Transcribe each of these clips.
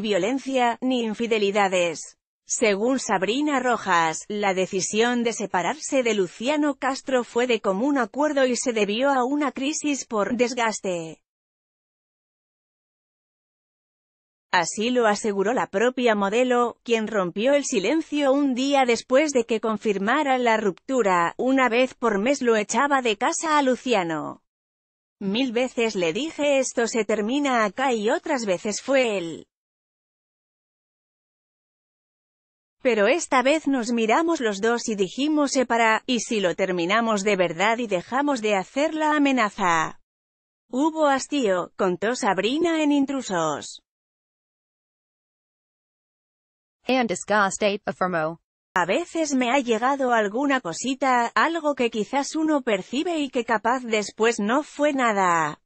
violencia, ni infidelidades. Según Sabrina Rojas, la decisión de separarse de Luciano Castro fue de común acuerdo y se debió a una crisis por desgaste. Así lo aseguró la propia modelo, quien rompió el silencio un día después de que confirmara la ruptura, una vez por mes lo echaba de casa a Luciano. Mil veces le dije esto se termina acá y otras veces fue él. Pero esta vez nos miramos los dos y dijimos eh, para, y si lo terminamos de verdad y dejamos de hacer la amenaza. Hubo hastío, contó Sabrina en Intrusos. And afirmó. A veces me ha llegado alguna cosita, algo que quizás uno percibe y que capaz después no fue nada.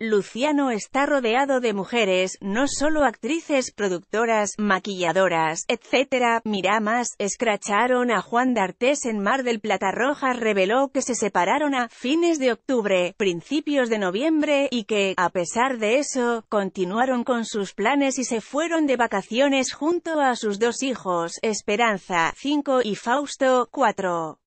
Luciano está rodeado de mujeres, no solo actrices, productoras, maquilladoras, etc. Miramas, escracharon a Juan D'Artes en Mar del Plata Rojas reveló que se separaron a fines de octubre, principios de noviembre, y que, a pesar de eso, continuaron con sus planes y se fueron de vacaciones junto a sus dos hijos, Esperanza, 5, y Fausto, 4.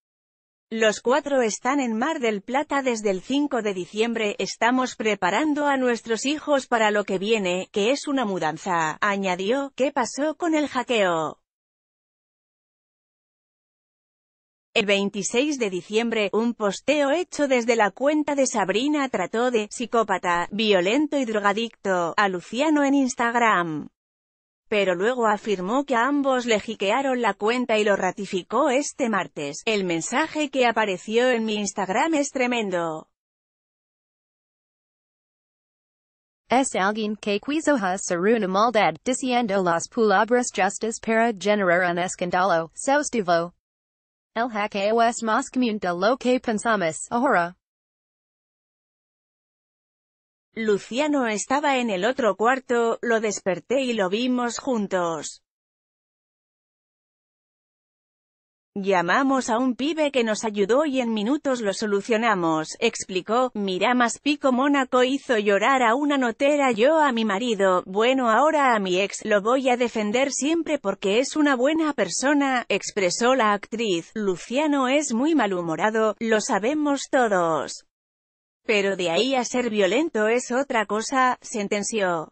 Los cuatro están en Mar del Plata desde el 5 de diciembre, estamos preparando a nuestros hijos para lo que viene, que es una mudanza, añadió, ¿qué pasó con el hackeo? El 26 de diciembre, un posteo hecho desde la cuenta de Sabrina trató de «psicópata, violento y drogadicto» a Luciano en Instagram pero luego afirmó que a ambos le jiquearon la cuenta y lo ratificó este martes. El mensaje que apareció en mi Instagram es tremendo. Es alguien que quiso hacer una maldad, diciendo las palabras justas para generar un escándalo, seustivo. El hackeo es más común de lo que pensamos, ahora. Luciano estaba en el otro cuarto, lo desperté y lo vimos juntos. Llamamos a un pibe que nos ayudó y en minutos lo solucionamos, explicó, mira más pico Mónaco hizo llorar a una notera yo a mi marido, bueno ahora a mi ex, lo voy a defender siempre porque es una buena persona, expresó la actriz, Luciano es muy malhumorado, lo sabemos todos. Pero de ahí a ser violento es otra cosa, sentenció.